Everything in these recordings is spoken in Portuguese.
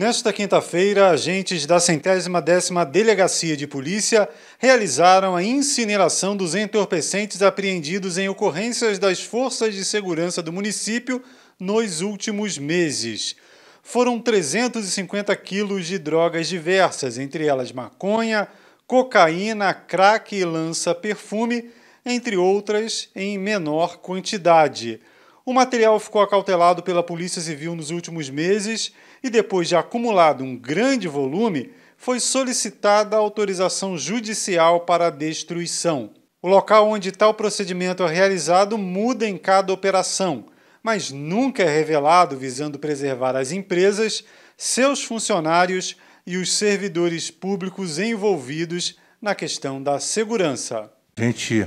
Nesta quinta-feira, agentes da centésima décima Delegacia de Polícia realizaram a incineração dos entorpecentes apreendidos em ocorrências das forças de segurança do município nos últimos meses. Foram 350 quilos de drogas diversas, entre elas maconha, cocaína, crack e lança-perfume, entre outras em menor quantidade. O material ficou acautelado pela Polícia Civil nos últimos meses e, depois de acumulado um grande volume, foi solicitada autorização judicial para a destruição. O local onde tal procedimento é realizado muda em cada operação, mas nunca é revelado visando preservar as empresas, seus funcionários e os servidores públicos envolvidos na questão da segurança. A gente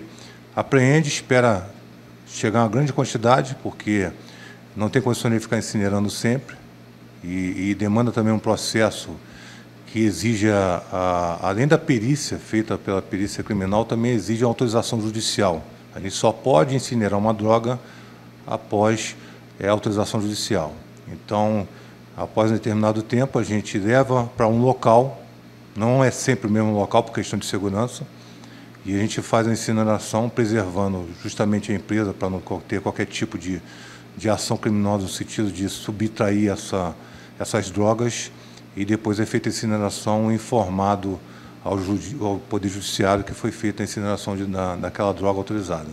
apreende, espera chegar uma grande quantidade, porque não tem condição de ficar incinerando sempre, e, e demanda também um processo que exige, a, a, além da perícia feita pela perícia criminal, também exige autorização judicial. A gente só pode incinerar uma droga após é, autorização judicial. Então, após um determinado tempo, a gente leva para um local, não é sempre o mesmo local por questão de segurança, e a gente faz a incineração preservando justamente a empresa para não ter qualquer tipo de, de ação criminosa no sentido de subtrair essa, essas drogas e depois é feita a incineração informado ao, ao Poder Judiciário que foi feita a incineração de, da, daquela droga autorizada.